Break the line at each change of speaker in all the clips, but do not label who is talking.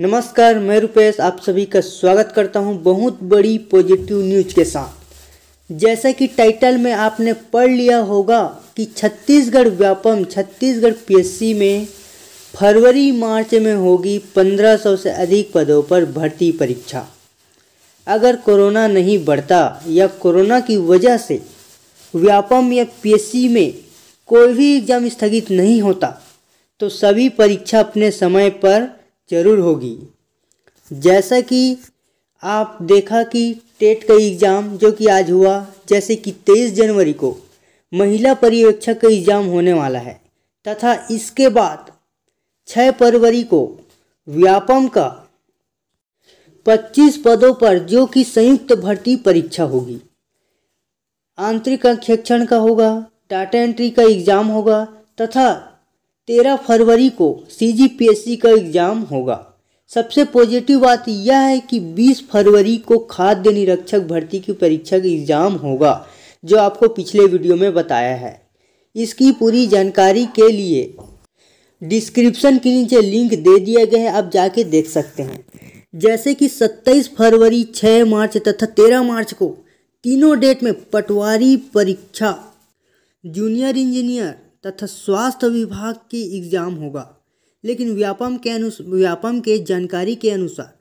नमस्कार मैं रुपेश आप सभी का स्वागत करता हूं बहुत बड़ी पॉजिटिव न्यूज के साथ जैसा कि टाइटल में आपने पढ़ लिया होगा कि छत्तीसगढ़ व्यापम छत्तीसगढ़ पीएससी में फरवरी मार्च में होगी 1500 से अधिक पदों पर भर्ती परीक्षा अगर कोरोना नहीं बढ़ता या कोरोना की वजह से व्यापम या पीएससी में कोई भी एग्ज़ाम स्थगित नहीं होता तो सभी परीक्षा अपने समय पर जरूर होगी जैसा कि आप देखा कि टेट का एग्ज़ाम जो कि आज हुआ जैसे कि तेईस जनवरी को महिला पर्यवेक्षक का एग्ज़ाम होने वाला है तथा इसके बाद छः फरवरी को व्यापम का पच्चीस पदों पर जो कि संयुक्त भर्ती परीक्षा होगी आंतरिक अंकेक्षण का होगा डाटा एंट्री का एग्ज़ाम होगा तथा तेरह फरवरी को सीजीपीएससी का एग्ज़ाम होगा सबसे पॉजिटिव बात यह है कि 20 फरवरी को खाद्य निरीक्षक भर्ती की परीक्षा का एग्ज़ाम होगा जो आपको पिछले वीडियो में बताया है इसकी पूरी जानकारी के लिए डिस्क्रिप्शन के नीचे लिंक दे दिया गया है आप जाके देख सकते हैं जैसे कि 27 फरवरी 6 मार्च तथा 13 मार्च को तीनों डेट में पटवारी परीक्षा जूनियर इंजीनियर तथा स्वास्थ्य विभाग की एग्ज़ाम होगा लेकिन व्यापम के अनु व्यापम के जानकारी के अनुसार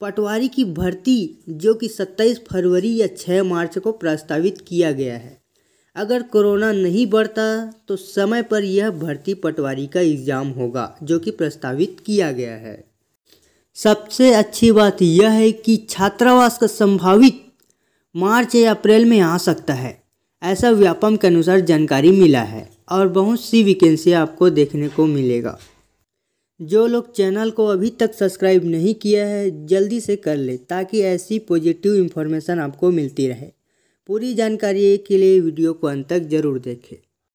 पटवारी की भर्ती जो कि 27 फरवरी या 6 मार्च को प्रस्तावित किया गया है अगर कोरोना नहीं बढ़ता तो समय पर यह भर्ती पटवारी का एग्ज़ाम होगा जो कि प्रस्तावित किया गया है सबसे अच्छी बात यह है कि छात्रावास का संभावित मार्च या अप्रैल में आ सकता है ऐसा व्यापम के अनुसार जानकारी मिला है और बहुत सी वैकेंसी आपको देखने को मिलेगा जो लोग चैनल को अभी तक सब्सक्राइब नहीं किया है जल्दी से कर ले ताकि ऐसी पॉजिटिव इन्फॉर्मेशन आपको मिलती रहे पूरी जानकारी के लिए वीडियो को अंत तक जरूर देखें